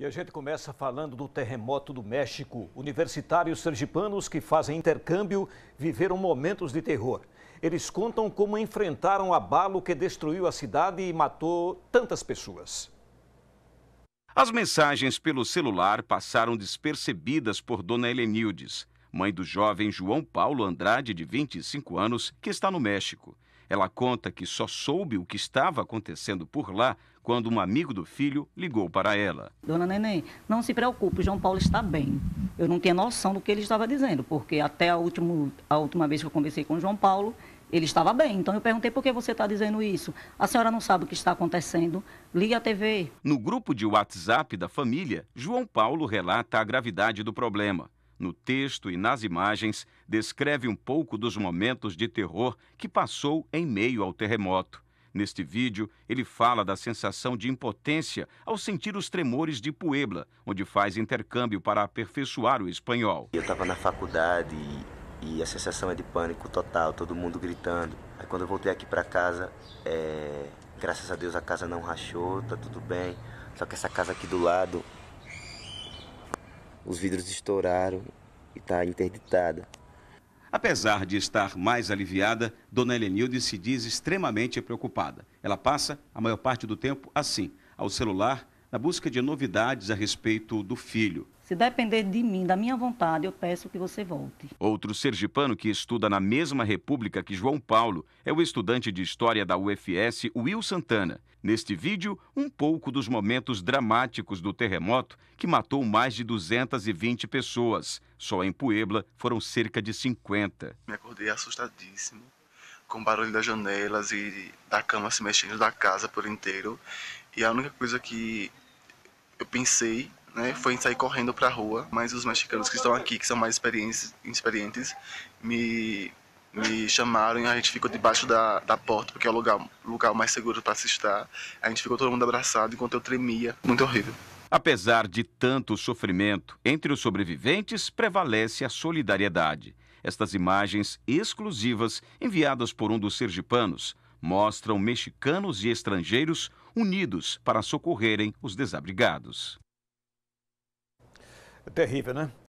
E a gente começa falando do terremoto do México. Universitários sergipanos que fazem intercâmbio viveram momentos de terror. Eles contam como enfrentaram o abalo que destruiu a cidade e matou tantas pessoas. As mensagens pelo celular passaram despercebidas por Dona Helenildes, mãe do jovem João Paulo Andrade, de 25 anos, que está no México. Ela conta que só soube o que estava acontecendo por lá quando um amigo do filho ligou para ela. Dona Neném, não se preocupe, o João Paulo está bem. Eu não tinha noção do que ele estava dizendo, porque até a, último, a última vez que eu conversei com o João Paulo, ele estava bem. Então eu perguntei por que você está dizendo isso. A senhora não sabe o que está acontecendo. Ligue a TV. No grupo de WhatsApp da família, João Paulo relata a gravidade do problema no texto e nas imagens, descreve um pouco dos momentos de terror que passou em meio ao terremoto. Neste vídeo, ele fala da sensação de impotência ao sentir os tremores de Puebla, onde faz intercâmbio para aperfeiçoar o espanhol. Eu estava na faculdade e, e, a sensação é de pânico total, todo mundo gritando. Aí quando eu voltei aqui para casa, é, graças a Deus a casa não rachou, tá tudo bem. Só que essa casa aqui do lado, os vidros estouraram e está interditada. Apesar de estar mais aliviada, Dona Helenilda se diz extremamente preocupada. Ela passa a maior parte do tempo assim, ao celular na busca de novidades a respeito do filho. Se depender de mim, da minha vontade, eu peço que você volte. Outro sergipano que estuda na mesma república que João Paulo é o estudante de História da UFS, Will Santana. Neste vídeo, um pouco dos momentos dramáticos do terremoto que matou mais de 220 pessoas. Só em Puebla foram cerca de 50. Me acordei assustadíssimo, com o barulho das janelas e da cama se mexendo da casa por inteiro. E a única coisa que pensei né, foi sair correndo para a rua, mas os mexicanos que estão aqui, que são mais experientes, experientes me, me chamaram e a gente ficou debaixo da, da porta, porque é o lugar, lugar mais seguro para se estar. A gente ficou todo mundo abraçado enquanto eu tremia, muito horrível. Apesar de tanto sofrimento, entre os sobreviventes prevalece a solidariedade. Estas imagens exclusivas, enviadas por um dos sergipanos, mostram mexicanos e estrangeiros unidos para socorrerem os desabrigados. É terrível, né?